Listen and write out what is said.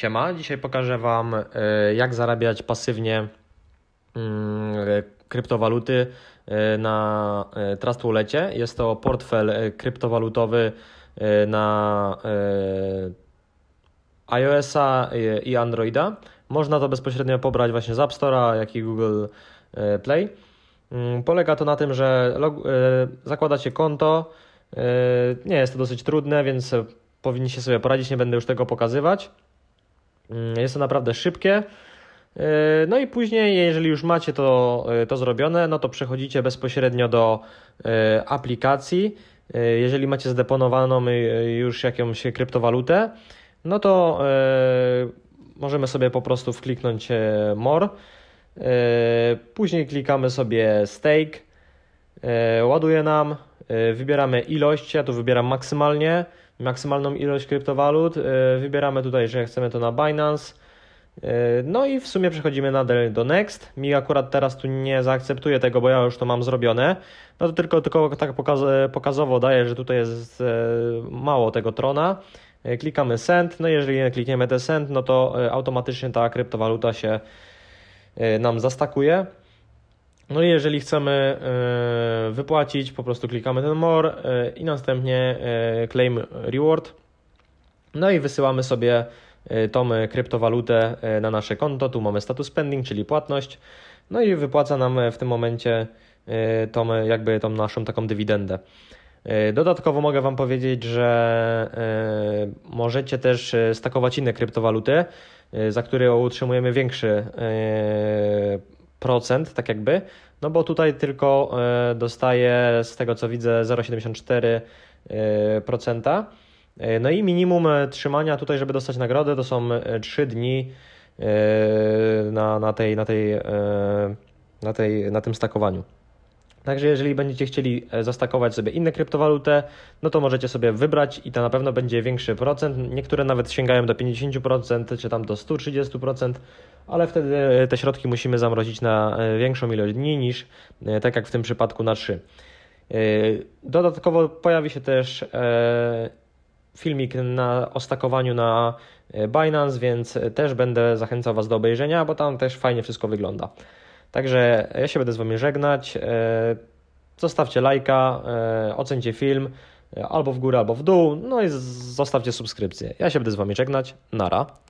Siema, dzisiaj pokażę Wam, y, jak zarabiać pasywnie mm, y, kryptowaluty y, na Trustwallecie. Jest to portfel kryptowalutowy na iOS-a i Androida. Można to bezpośrednio pobrać właśnie z App Store'a, jak i Google Play. Mm, polega to na tym, że zakładacie konto. Nie jest to dosyć trudne, więc powinniście sobie poradzić, nie będę już tego pokazywać. Mm, jest to naprawdę szybkie. Y, no i później, jeżeli już macie to, y, to zrobione, no to przechodzicie bezpośrednio do y, aplikacji. Jeżeli macie zdeponowaną już jakąś kryptowalutę, no to możemy sobie po prostu wkliknąć More. Później klikamy sobie Stake, ładuje nam, wybieramy ilość, ja tu wybieram maksymalnie maksymalną ilość kryptowalut. E, wybieramy tutaj, że chcemy to na Binance. E, no i w sumie przechodzimy nadal do Next. Mi akurat teraz tu nie zaakceptuje tego, bo ja już to mam zrobione. No to tylko, tylko tak pokazowo daję, że tutaj jest e, mało tego trona. Klikamy send, no jeżeli klikniemy te send, no to automatycznie ta kryptowaluta się nam zastakuje. No i jeżeli chcemy e, wypłacić, po prostu klikamy ten more i następnie e, claim reward. No i wysyłamy sobie e, tą kryptowalutę na nasze konto. Tu mamy status pending, czyli płatność. No i wypłaca nam w tym momencie tą, jakby tą naszą taką dywidendę. Dodatkowo mogę Wam powiedzieć, że możecie też stakować inne kryptowaluty, za które utrzymujemy większy procent, tak jakby, no bo tutaj tylko e, dostaje z tego co widzę 0,74%. E, e, no i minimum trzymania tutaj, żeby dostać nagrodę, to są 3 dni na, na, tej, na, tej, na, tej, na tym stakowaniu. Także jeżeli będziecie chcieli e, zastakować sobie inne kryptowalutę, no to możecie sobie wybrać i to na pewno będzie większy procent. Niektóre nawet sięgają do 50% czy tam do 130%, ale wtedy e, te środki musimy zamrozić na e, większą ilość dni niż tak jak w tym przypadku na 3. Dodatkowo pojawi się też filmik na, o stakowaniu na Binance, więc też będę zachęcał Was do obejrzenia, bo tam też fajnie wszystko wygląda. Także ja się będę z Wami żegnać. E, zostawcie lajka, e, ocencie film e, albo w górę, albo w dół, no i zostawcie subskrypcję. Ja się będę z Wami żegnać. Nara.